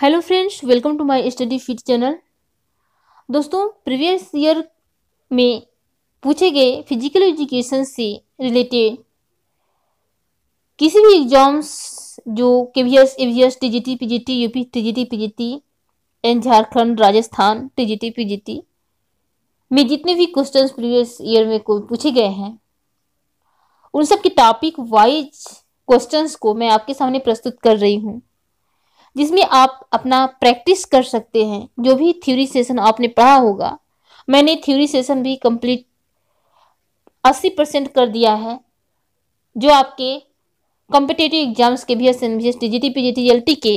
hello friends welcome to my study fit channel दोस्तों previous year में पूछे गए फिजिकल एजुकेशन से रिलेटेड किसी भी एग्जाम्स जो K V S A V S T G T P G T U P T G T P G T and Jharkhand Rajasthan T G T P G T में जितने भी question previous year में को पूछे गए हैं उन सब के टॉपिक वाइज क्वेश्चंस को मैं आपके सामने प्रस्तुत कर रही हूँ जिसमें आप अपना प्रैक्टिस कर सकते हैं जो भी थ्योरी सेशन आपने पढ़ा होगा मैंने थ्योरी सेशन भी कंप्लीट अस्सी परसेंट कर दिया है जो आपके कॉम्पिटेटिव एग्जाम्स के भी S N G T P के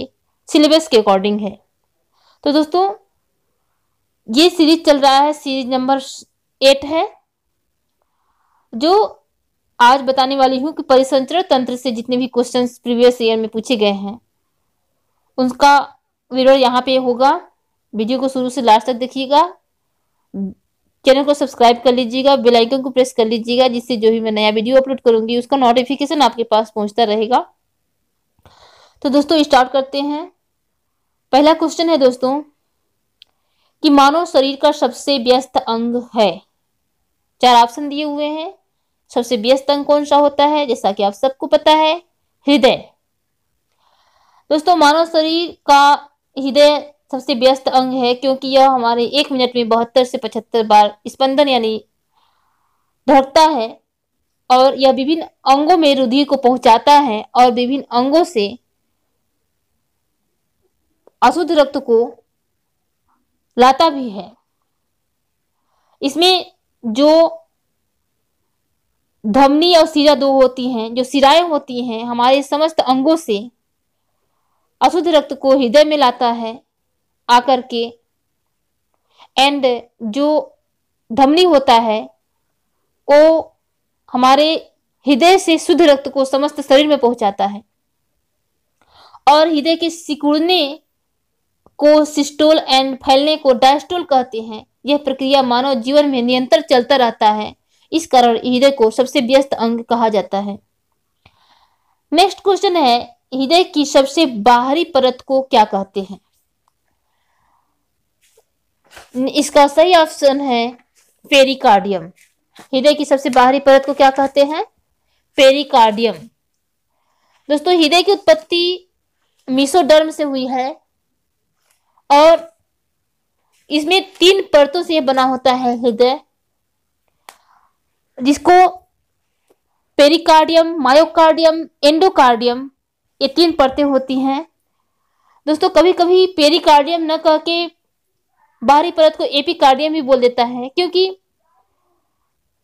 सिलेबस के अकॉर्डिंग है तो दोस्तों ये सीरीज चल रहा है सीरीज नंबर एट है जो आज बताने वाली हूँ कि परिसंचरण तंत्र से जितने भी क्वेश्चंस प्रीवियस ईयर में पूछे गए हैं उसका विरोध यहाँ पे होगा वीडियो को शुरू से लास्ट तक देखिएगा चैनल को सब्सक्राइब कर लीजिएगा बेल आइकन को प्रेस कर लीजिएगा जिससे जो भी मैं नया वीडियो अपलोड करूंगी उसका नोटिफिकेशन आपके पास पहुंचता रहेगा तो दोस्तों स्टार्ट करते हैं पहला क्वेश्चन है दोस्तों कि मानव शरीर का सबसे व्यस्त अंग है चार ऑप्शन दिए हुए हैं सबसे व्यस्त अंग कौन सा होता है जैसा कि आप सबको पता है हृदय दोस्तों मानव शरीर का हृदय सबसे व्यस्त अंग है क्योंकि यह हमारे एक मिनट में बहत्तर से पचहत्तर बार स्पंदन यानी धड़कता है और यह विभिन्न अंगों में रुधिर को पहुंचाता है और विभिन्न अंगों से अशुद्ध रक्त को लाता भी है इसमें जो धमनी और सिरा दो होती हैं जो सिराएं होती हैं हमारे समस्त अंगों से अशुद्ध रक्त को हृदय में लाता है आकर के एंड जो धमनी होता है वो हमारे हृदय से शुद्ध रक्त को समस्त शरीर में पहुंचाता है और हृदय के सिकुड़ने को सिस्टोल एंड फैलने को डायस्टोल कहते हैं यह प्रक्रिया मानव जीवन में निरंतर चलता रहता है इस कारण हृदय को सबसे व्यस्त अंग कहा जाता है नेक्स्ट क्वेश्चन है हृदय की सबसे बाहरी परत को क्या कहते हैं इसका सही ऑप्शन है पेरिकार्डियम हृदय की सबसे बाहरी परत को क्या कहते हैं पेरिकार्डियम दोस्तों हृदय की उत्पत्ति मिसोडर्म से हुई है और इसमें तीन परतों से बना होता है हृदय जिसको पेरिकार्डियम मायोकार्डियम एंडोकार्डियम ये तीन परतें होती हैं दोस्तों कभी कभी पेरिकार्डियम न कह के बाहरी परत को एपिकार्डियम भी बोल देता है क्योंकि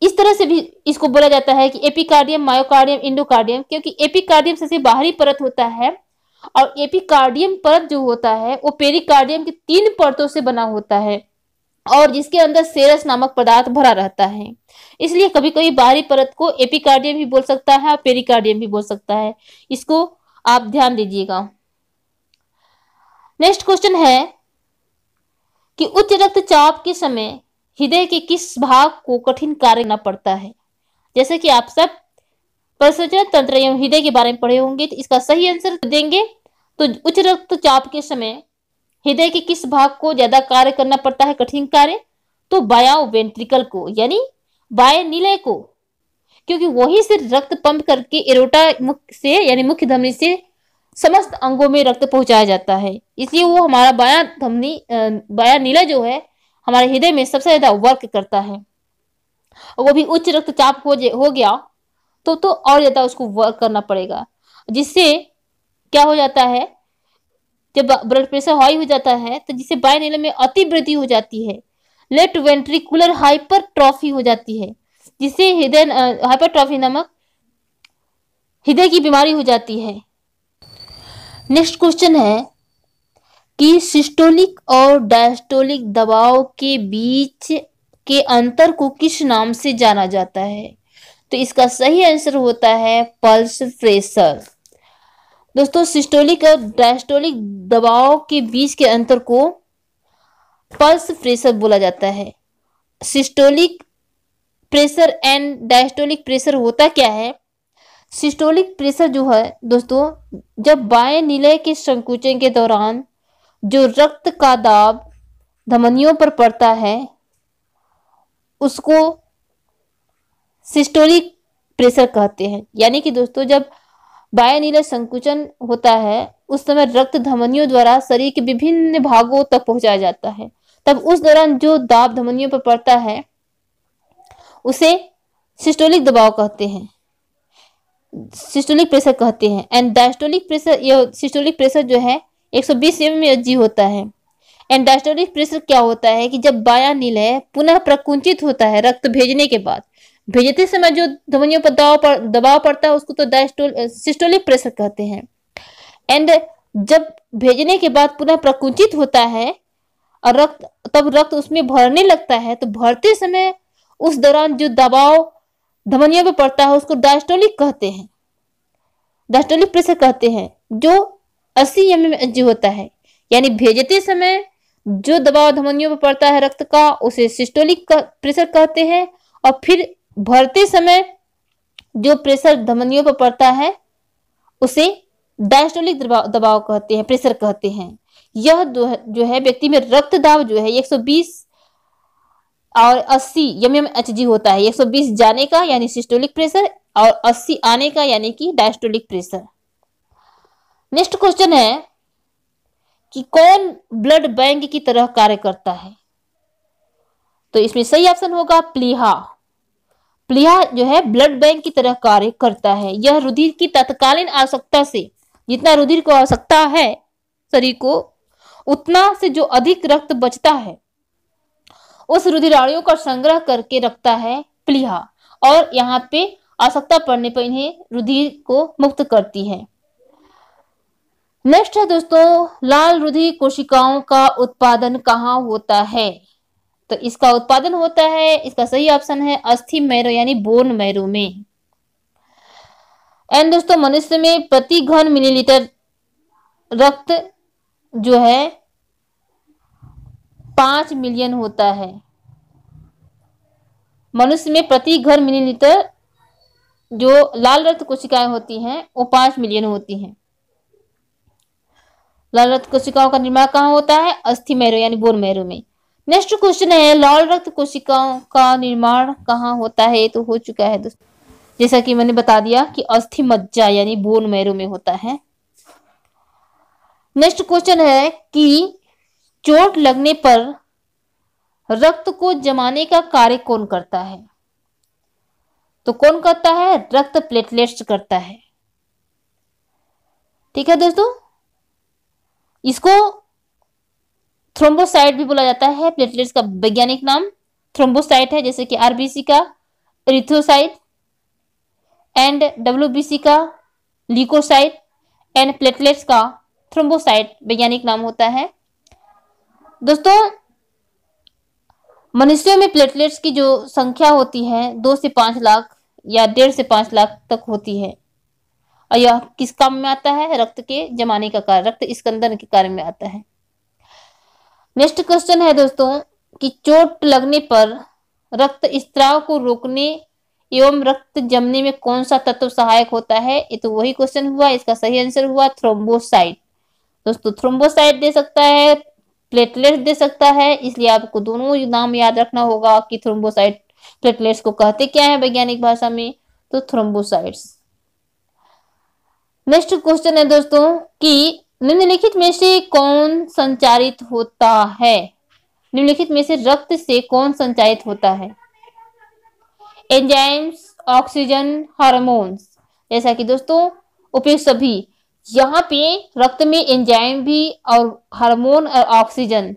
इस तरह से भी इसको बोला जाता है कि एपिकार्डियम मायोकार्डियम इंडोकार्डियम क्योंकि एपिकार्डियम सबसे बाहरी परत होता है और एपिकार्डियम परत जो होता है वो पेरिकार्डियम के तीन परतों से बना होता है और जिसके अंदर सेरस नामक पदार्थ भरा रहता है इसलिए कभी कभी बाहरी परत को एपिकार्डियम भी बोल सकता है और पेरिकार्डियम भी बोल सकता है इसको आप ध्यान दीजिएगा नेक्स्ट क्वेश्चन है कि उच्च रक्तचाप के समय हृदय के किस भाग को कठिन कार्य करना पड़ता है जैसे कि आप सब प्रसंचन तंत्र एवं हृदय के बारे में पढ़े होंगे तो इसका सही आंसर देंगे तो उच्च रक्तचाप के समय हृदय के किस भाग को ज्यादा कार्य करना पड़ता है कठिन कार्य तो बाया वेंट्रिकल को यानी बाय नीले को क्योंकि वही से रक्त पंप करके एरोटा मुख से यानी मुख्य धमनी से समस्त अंगों में रक्त पहुंचाया जाता है इसलिए वो हमारा बाया धमनी बाया नीला जो है हमारे हृदय में सबसे ज्यादा वर्क करता है और वो भी उच्च रक्तचाप हो हो गया तो तो और ज्यादा उसको वर्क करना पड़ेगा जिससे क्या हो जाता है जब ब्लड प्रेशर हाई हो जाता है तो जिससे बाया नीले में अति वृद्धि हो जाती है लेफ्ट वेंट्रिकुलर हाइपर ट्रॉफी हो जाती है जिससे हृदय हाइपरट्रॉफी नामक हृदय की बीमारी हो जाती है नेक्स्ट क्वेश्चन है कि सिस्टोलिक और डायस्टोलिक दबाव के बीच के अंतर को किस नाम से जाना जाता है तो इसका सही आंसर होता है पल्स प्रेशर दोस्तों सिस्टोलिक और डायस्टोलिक दबाव के बीच के अंतर को पल्स प्रेशर बोला जाता है systolic pressure and diastolic pressure होता क्या है सिस्टोलिक प्रेशर जो है दोस्तों जब बाएं निलय के संकुचन के दौरान जो रक्त का दाब धमनियों पर पड़ता है उसको सिस्टोलिक प्रेशर कहते हैं यानी कि दोस्तों जब बाएं निलय संकुचन होता है उस समय रक्त धमनियों द्वारा शरीर के विभिन्न भागों तक पहुंचाया जाता है तब उस दौरान जो दाब धमनियों पर पड़ता है उसे सिस्टोलिक दबाव कहते हैं सिस्टोलिक प्रेशर कहते हैं एंड डायस्टोलिक प्रेशर यह सिस्टोलिक प्रेशर जो है 120 सौ बीस जी होता है एंड डायस्टोलिक प्रेशर क्या होता है कि जब बाया नील है पुनः प्रकुंचित होता है रक्त भेजने के बाद भेजते समय जो ध्वनियों पर दबाव पर दबाव पड़ता है उसको तो डायस्टोल सिस्टोलिक प्रेशर कहते हैं एंड जब भेजने के बाद पुनः प्रकुंचित होता है और रक्त तब रक्त उसमें भरने लगता है तो भरते समय उस दौरान जो दबाव धमनियों पर पड़ता है उसको डायस्टोलिक कहते हैं डायस्टोलिक प्रेशर कहते हैं जो अस्सी एम एम एच होता है यानी भेजते समय जो दबाव धमनियों पर पड़ता है रक्त का उसे सिस्टोलिक प्रेशर कहते हैं और फिर भरते समय जो प्रेशर धमनियों पर पड़ता है उसे डायस्टोलिक दबाव कहते हैं प्रेशर कहते हैं यह जो है व्यक्ति में रक्त दाब जो है 120 और 80 यम यम एच जी होता है 120 जाने का यानी सिस्टोलिक प्रेशर और 80 आने का यानी कि डायस्टोलिक प्रेशर नेक्स्ट क्वेश्चन है कि कौन ब्लड बैंक की तरह कार्य करता है तो इसमें सही ऑप्शन होगा प्लीहा प्लीहा जो है ब्लड बैंक की तरह कार्य करता है यह रुधिर की तत्कालीन आवश्यकता से जितना रुधिर को आवश्यकता है शरीर को उतना से जो अधिक रक्त बचता है उस रुधिराणियों का संग्रह करके रखता है प्लीहा और यहाँ पे आवश्यकता पड़ने पर इन्हें रुधिर को मुक्त करती है नेक्स्ट है दोस्तों लाल रुधिर कोशिकाओं का उत्पादन कहाँ होता है तो इसका उत्पादन होता है इसका सही ऑप्शन है अस्थि मैरो यानी बोन मैरो में एंड दोस्तों मनुष्य में प्रति घन मिलीलीटर रक्त जो है पाँच मिलियन होता है मनुष्य में प्रति घर मिलीलीटर जो लाल रक्त कोशिकाएं होती हैं वो पांच मिलियन होती हैं लाल रक्त कोशिकाओं का निर्माण कहाँ होता है अस्थि मैरो यानी बोन मैरो में नेक्स्ट क्वेश्चन है लाल रक्त कोशिकाओं का निर्माण कहाँ होता है तो हो चुका है दोस्तों जैसा कि मैंने बता दिया कि अस्थि मज्जा यानी बोन मैरो में होता है नेक्स्ट क्वेश्चन है कि चोट लगने पर रक्त को जमाने का कार्य कौन करता है तो कौन करता है रक्त प्लेटलेट्स करता है ठीक है दोस्तों इसको थ्रोम्बोसाइट भी बोला जाता है प्लेटलेट्स का वैज्ञानिक नाम थ्रोम्बोसाइट है जैसे कि आरबीसी का रिथोसाइट एंड डब्ल्यूबीसी का लिकोसाइट एंड प्लेटलेट्स का थ्रोम्बोसाइट वैज्ञानिक नाम होता है दोस्तों मनुष्यों में प्लेटलेट्स की जो संख्या होती है दो से पांच लाख या डेढ़ से पांच लाख तक होती है और यह किस काम में आता है रक्त के जमाने का कार्य रक्त स्कंदन के कार्य में आता है नेक्स्ट क्वेश्चन है दोस्तों कि चोट लगने पर रक्त स्त्राव को रोकने एवं रक्त जमने में कौन सा तत्व सहायक होता है ये तो वही क्वेश्चन हुआ इसका सही आंसर हुआ थ्रोम्बोसाइट दोस्तों थ्रोम्बोसाइट दे सकता है प्लेटलेट्स दे सकता है इसलिए आपको दोनों नाम याद रखना होगा कि थ्रोम्बोसाइट प्लेटलेट्स को कहते क्या है वैज्ञानिक भाषा में तो थ्रोम्बोसाइट्स नेक्स्ट क्वेश्चन है दोस्तों कि निम्नलिखित में से कौन संचारित होता है निम्नलिखित में से रक्त से कौन संचारित होता है एंजाइम्स ऑक्सीजन हार्मोन्स जैसा कि दोस्तों उपयुक्त सभी यहाँ पे रक्त में एंजाइम भी और हार्मोन और ऑक्सीजन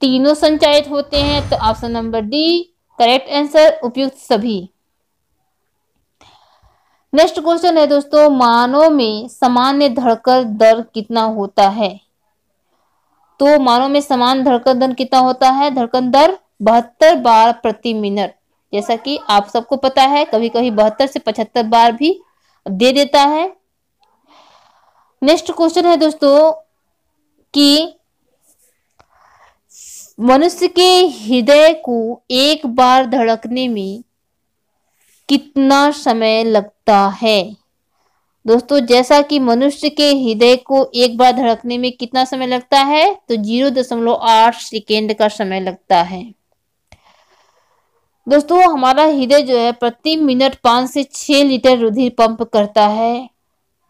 तीनों संचायित होते हैं तो option number D correct answer उपयुक्त सभी नेक्स्ट क्वेश्चन है दोस्तों मानव में सामान्य धड़कन दर कितना होता है तो मानव में समान धड़कन दर कितना होता है धड़कन दर बहत्तर बार प्रति मिनट जैसा कि आप सबको पता है कभी कभी बहत्तर से पचहत्तर बार भी दे देता है नेक्स्ट क्वेश्चन है दोस्तों कि मनुष्य के हृदय को एक बार धड़कने में कितना समय लगता है दोस्तों जैसा कि मनुष्य के हृदय को एक बार धड़कने में कितना समय लगता है तो जीरो दशमलव आठ सेकेंड का समय लगता है दोस्तों हमारा हृदय जो है प्रति मिनट पांच से छह लीटर रुधिर पंप करता है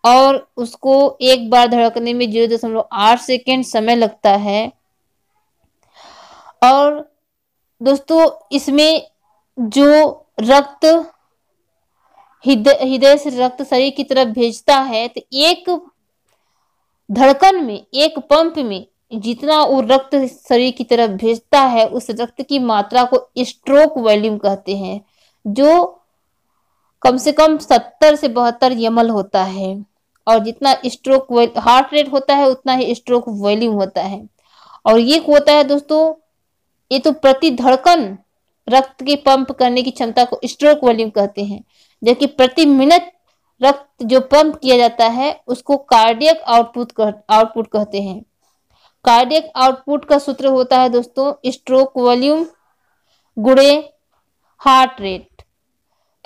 और उसको एक बार धड़कने में जीरो दशमलव आठ सेकेंड समय लगता है और दोस्तों इसमें जो रक्त हृदय हृदय से रक्त शरीर की तरफ भेजता है तो एक धड़कन में एक पंप में जितना वो रक्त शरीर की तरफ भेजता है उस रक्त की मात्रा को स्ट्रोक वॉल्यूम कहते हैं जो कम से कम सत्तर से बहत्तर यमल होता है और जितना स्ट्रोक हार्ट रेट होता है उतना ही स्ट्रोक वॉल्यूम होता है और ये होता है दोस्तों ये तो प्रति धड़कन रक्त के पंप करने की क्षमता को स्ट्रोक वॉल्यूम कहते हैं जबकि प्रति मिनट रक्त जो पंप किया जाता है उसको कार्डियक आउटपुट आउटपुट कहते हैं कार्डियक आउटपुट का सूत्र होता है दोस्तों स्ट्रोक वॉल्यूम गुड़े हार्ट रेट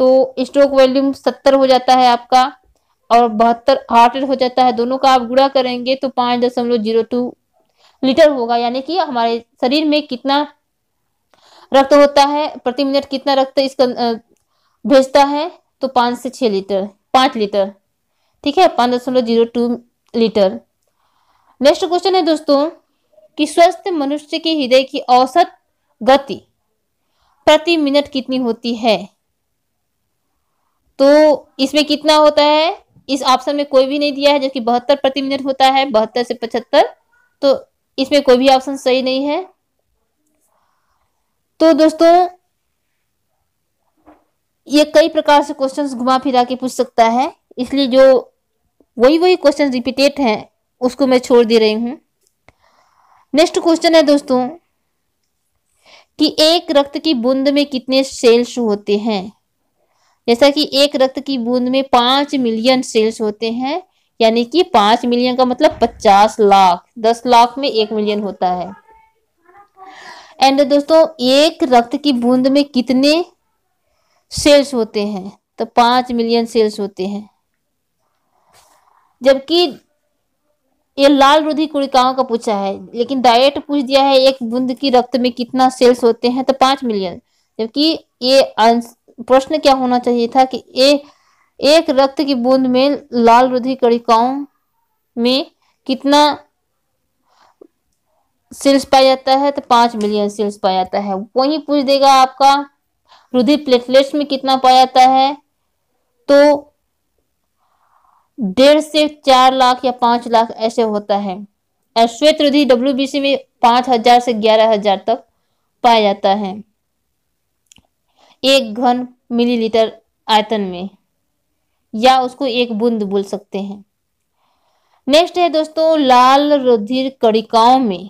तो स्ट्रोक वॉल्यूम सत्तर हो जाता है आपका और बहत्तर हार्ट रेट हो जाता है दोनों का आप गुड़ा करेंगे तो पांच दशमलव जीरो टू लीटर होगा यानी कि हमारे शरीर में कितना रक्त होता है प्रति मिनट कितना रक्त इसका भेजता है तो पांच से छह लीटर पांच लीटर ठीक है पांच दशमलव zero two litre next question है दोस्तों कि स्वस्थ मनुष्य के हृदय की औसत गति प्रति मिनट कितनी होती है तो इसमें कितना होता है इस ऑप्शन में कोई भी नहीं दिया है जबकि बहत्तर प्रति मिनट होता है बहत्तर से पचहत्तर तो इसमें कोई भी ऑप्शन सही नहीं है तो दोस्तों ये कई प्रकार से क्वेश्चंस घुमा फिरा के पूछ सकता है इसलिए जो वही वही क्वेश्चन रिपीटेड हैं उसको मैं छोड़ दे रही हूं नेक्स्ट क्वेश्चन है दोस्तों कि एक रक्त की बूंद में कितने सेल्स होते हैं जैसा कि एक रक्त की बूंद में पांच मिलियन सेल्स होते हैं यानी कि पांच मिलियन का मतलब पचास लाख दस लाख में एक मिलियन होता है एंड दोस्तों एक रक्त की बूंद में कितने सेल्स होते हैं तो पांच मिलियन सेल्स होते हैं जबकि ये लाल रुधि कुड़िकाओं का पूछा है लेकिन डायरेक्ट पूछ दिया है एक बूंद की रक्त में कितना सेल्स होते हैं तो पांच मिलियन जबकि ये प्रश्न क्या होना चाहिए था कि ए, एक रक्त की बूंद में लाल रुधिर कणिकाओं में कितना सेल्स पाया जाता है तो पांच मिलियन सेल्स पाया जाता है वही पूछ देगा आपका रुधिर प्लेटलेट्स में कितना पाया जाता है तो डेढ़ से चार लाख या पांच लाख ऐसे होता है और श्वेत रुधिर डब्ल्यू में पांच हजार से ग्यारह हजार तक पाया जाता है एक घन मिलीलीटर आयतन में या उसको एक बूंद बोल सकते हैं नेक्स्ट है दोस्तों लाल रुधिर कणिकाओं में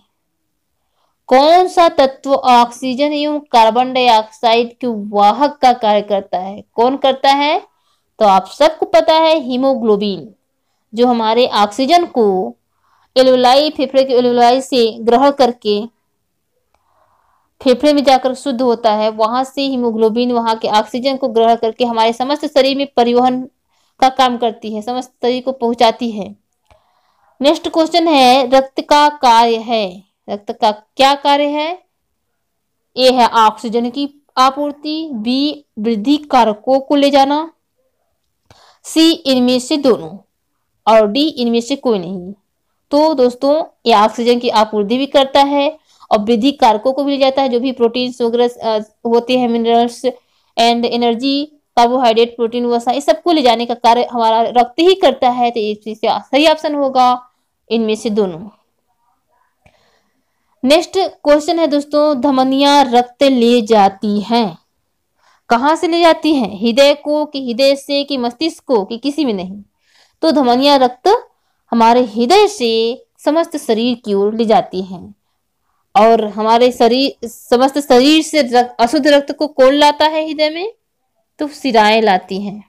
कौन सा तत्व ऑक्सीजन एवं कार्बन डाइऑक्साइड के वाहक का कार्य करता है कौन करता है तो आप सबको पता है हीमोग्लोबिन जो हमारे ऑक्सीजन को एलोलाई फेफड़े के एलोलाई से ग्रहण करके फेफड़े में जाकर शुद्ध होता है वहां से हीमोग्लोबिन वहां के ऑक्सीजन को ग्रहण करके हमारे समस्त शरीर में परिवहन का काम करती है समस्त शरीर को पहुंचाती है नेक्स्ट क्वेश्चन है रक्त का कार्य है रक्त का क्या कार्य है ए है ऑक्सीजन की आपूर्ति बी वृद्धि कारकों को ले जाना सी इनमें से दोनों और डी इनमें से कोई नहीं तो दोस्तों ये ऑक्सीजन की आपूर्ति भी करता है और वृद्धि कारकों को भी ले जाता है जो भी प्रोटीन वगैरह होते हैं minerals and energy carbohydrate protein वसा इस सबको ले जाने का कार्य हमारा रक्त ही करता है तो इससे सही ऑप्शन होगा इनमें से दोनों नेक्स्ट क्वेश्चन है दोस्तों धमनिया रक्त ले जाती हैं कहाँ से ले जाती हैं हृदय को कि हृदय से कि मस्तिष्क को कि किसी में नहीं तो धमनिया रक्त हमारे हृदय से समस्त शरीर की ओर ले जाती हैं और हमारे शरीर समस्त शरीर से रक, अशुद्ध रक्त को कौन लाता है हृदय में तो सिराएं लाती हैं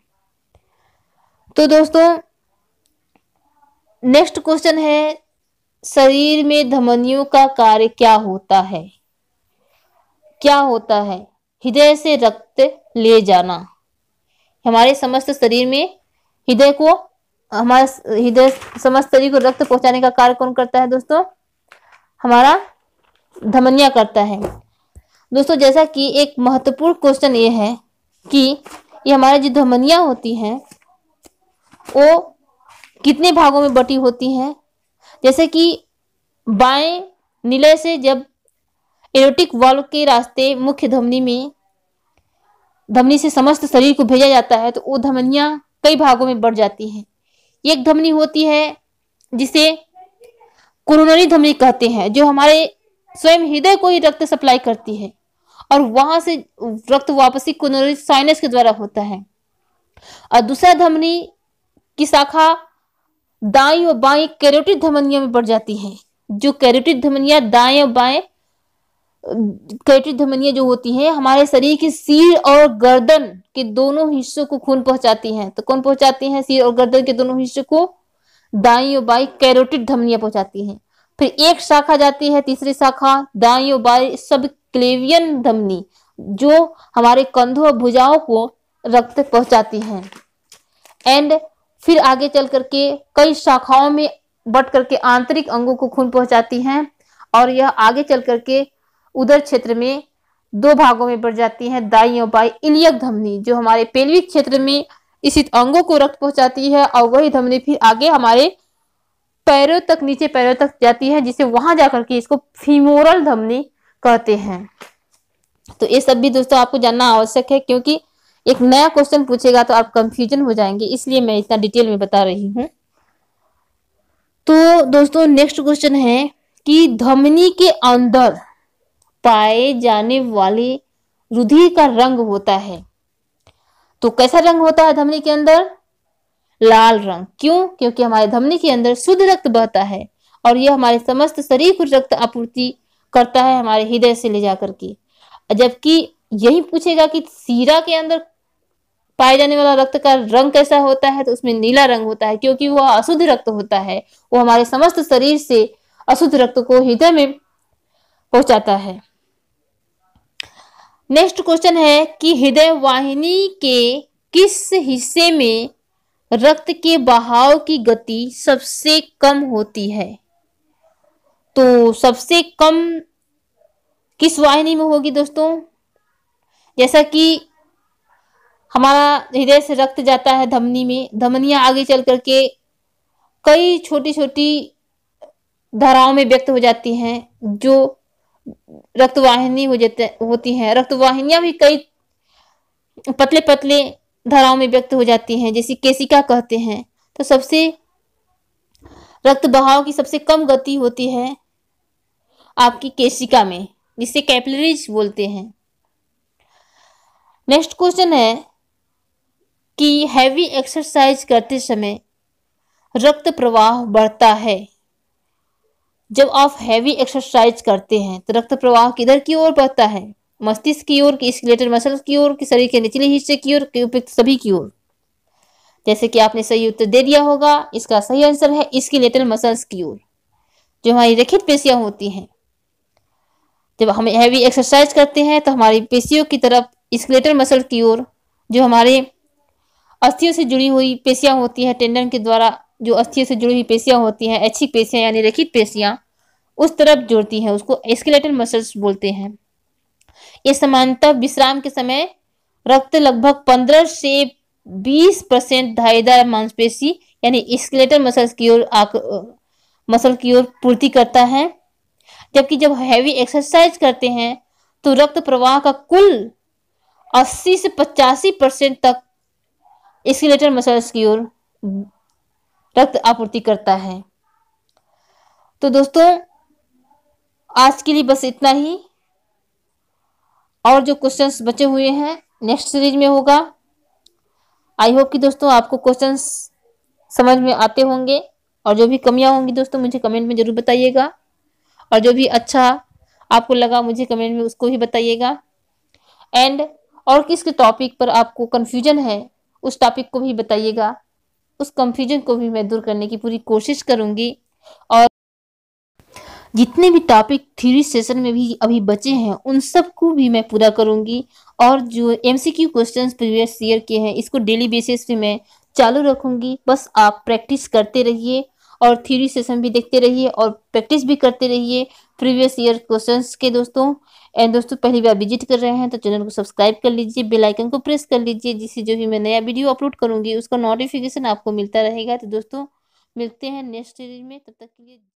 तो दोस्तों नेक्स्ट क्वेश्चन है शरीर में धमनियों का कार्य क्या होता है क्या होता है हृदय से रक्त ले जाना हमारे समस्त शरीर में हृदय को हमारे हृदय समस्त शरीर को रक्त पहुंचाने का कार्य कौन करता है दोस्तों हमारा धमनिया करता है दोस्तों जैसा कि एक महत्वपूर्ण क्वेश्चन ये है कि ये हमारे जो धमनिया होती हैं वो कितने भागों में बटी होती हैं जैसे कि बाएं नीले से जब एरोटिक वाल्व के रास्ते मुख्य धमनी में धमनी से समस्त शरीर को भेजा जाता है तो वो धमनियाँ कई भागों में बढ़ जाती हैं एक धमनी होती है जिसे कोरोनरी धमनी कहते हैं जो हमारे स्वयं हृदय को ही रक्त सप्लाई करती है और वहां से रक्त वापसी कुनरी साइनस के द्वारा होता है और दूसरा धमनी की शाखा दाई और बाई कैरोटिड धमनिया में बढ़ जाती है जो कैरोटिड धमनिया दाएं और बाएं कैरोटिड धमनिया जो होती है हमारे शरीर की सिर और गर्दन के दोनों हिस्सों को खून पहुंचाती हैं तो कौन पहुंचाती हैं सिर और गर्दन के दोनों हिस्सों को दाई और बाई कैरोटिड धमनिया पहुंचाती हैं फिर एक शाखा जाती है तीसरी शाखा दाई बाई सब क्लेवियन धमनी जो हमारे कंधों और भुजाओं को रक्त पहुंचाती है एंड फिर आगे चल करके कई शाखाओं में बट करके आंतरिक अंगों को खून पहुंचाती है और यह आगे चल करके उदर क्षेत्र में दो भागों में बढ़ जाती है दाई और बाई इलियक धमनी जो हमारे पेल्विक क्षेत्र में स्थित अंगों को रक्त पहुंचाती है और वही धमनी फिर आगे हमारे पैरों तक नीचे पैरों तक जाती है जिसे वहां जाकर के इसको फीमोरल धमनी कहते हैं तो ये सब भी दोस्तों आपको जानना आवश्यक है क्योंकि एक नया क्वेश्चन पूछेगा तो आप कंफ्यूजन हो जाएंगे इसलिए मैं इतना डिटेल में बता रही हूं तो दोस्तों नेक्स्ट क्वेश्चन है कि धमनी के अंदर पाए जाने वाले रुधिर का रंग होता है तो कैसा रंग होता है धमनी के अंदर लाल रंग क्यों क्योंकि हमारे धमनी के अंदर शुद्ध रक्त बहता है और यह हमारे समस्त शरीर को रक्त आपूर्ति करता है हमारे हृदय से ले जाकर के जबकि यही पूछेगा कि सीरा के अंदर पाए जाने वाला रक्त का रंग कैसा होता है तो उसमें नीला रंग होता है क्योंकि वह अशुद्ध रक्त होता है वो हमारे समस्त शरीर से अशुद्ध रक्त को हृदय में पहुंचाता है नेक्स्ट क्वेश्चन है कि हृदय वाहिनी के किस हिस्से में रक्त के बहाव की गति सबसे कम होती है तो सबसे कम किस वाहिनी में होगी दोस्तों जैसा कि हमारा हृदय से रक्त जाता है धमनी में धमनिया आगे चल करके कई छोटी छोटी धाराओं में व्यक्त हो जाती हैं जो रक्तवाहिनी हो जाते होती हैं रक्तवाहिनियां भी कई पतले पतले धाराओं में व्यक्त हो जाती हैं जैसे केसिका कहते हैं तो सबसे रक्त बहाव की सबसे कम गति होती है आपकी केशिका में जिसे कैपलरीज बोलते हैं नेक्स्ट क्वेश्चन है कि हैवी एक्सरसाइज करते समय रक्त प्रवाह बढ़ता है जब आप हैवी एक्सरसाइज करते हैं तो रक्त प्रवाह किधर की ओर बढ़ता है मस्तिष्क की ओर की स्किलेटर मसल की ओर की शरीर के निचले हिस्से की ओर उपयुक्त सभी की ओर जैसे कि आपने सही उत्तर दे दिया होगा इसका सही आंसर है स्किलेटर मसल्स की ओर जो हमारी रेखित पेशियां होती हैं जब हम हैवी एक्सरसाइज करते हैं तो हमारी पेशियों की तरफ स्किलेटर मसल की ओर जो हमारे अस्थियों से जुड़ी हुई पेशियां होती हैं टेंडन के द्वारा जो अस्थियों से जुड़ी हुई पेशियां होती हैं ऐच्छिक पेशियां यानी रेखित पेशियां उस तरफ जोड़ती हैं उसको स्केलेटल मसल्स बोलते हैं ये सामान्यतः विश्राम के समय रक्त लगभग पंद्रह से बीस परसेंट धाईदार मांसपेशी यानी स्केलेटल मसल की ओर मसल की ओर पूर्ति करता है जबकि जब हैवी एक्सरसाइज करते हैं तो रक्त प्रवाह का कुल 80 से पचासी परसेंट तक स्केलेटल मसल्स की ओर रक्त आपूर्ति करता है तो दोस्तों आज के लिए बस इतना ही और जो क्वेश्चंस बचे हुए हैं नेक्स्ट सीरीज में होगा आई होप कि दोस्तों आपको क्वेश्चंस समझ में आते होंगे और जो भी कमियां होंगी दोस्तों मुझे कमेंट में ज़रूर बताइएगा और जो भी अच्छा आपको लगा मुझे कमेंट में उसको भी बताइएगा एंड और किस टॉपिक पर आपको कन्फ्यूजन है उस टॉपिक को भी बताइएगा उस कन्फ्यूजन को भी मैं दूर करने की पूरी कोशिश करूँगी और जितने भी टॉपिक थ्योरी सेशन में भी अभी बचे हैं उन सबको भी मैं पूरा करूंगी और जो M C Q question previous year के हैं इसको डेली बेसिस पे मैं चालू रखूंगी बस आप प्रैक्टिस करते रहिए और थ्योरी सेशन भी देखते रहिए और प्रैक्टिस भी करते रहिए प्रीवियस ईयर क्वेश्चन के दोस्तों एंड दोस्तों पहली बार विजिट कर रहे हैं तो चैनल को सब्सक्राइब कर लीजिए बेल आइकन को प्रेस कर लीजिए जिससे जो भी मैं नया वीडियो अपलोड करूँगी उसका नोटिफिकेशन आपको मिलता रहेगा तो दोस्तों मिलते हैं नेक्स्ट सीरीज में तब तक के लिए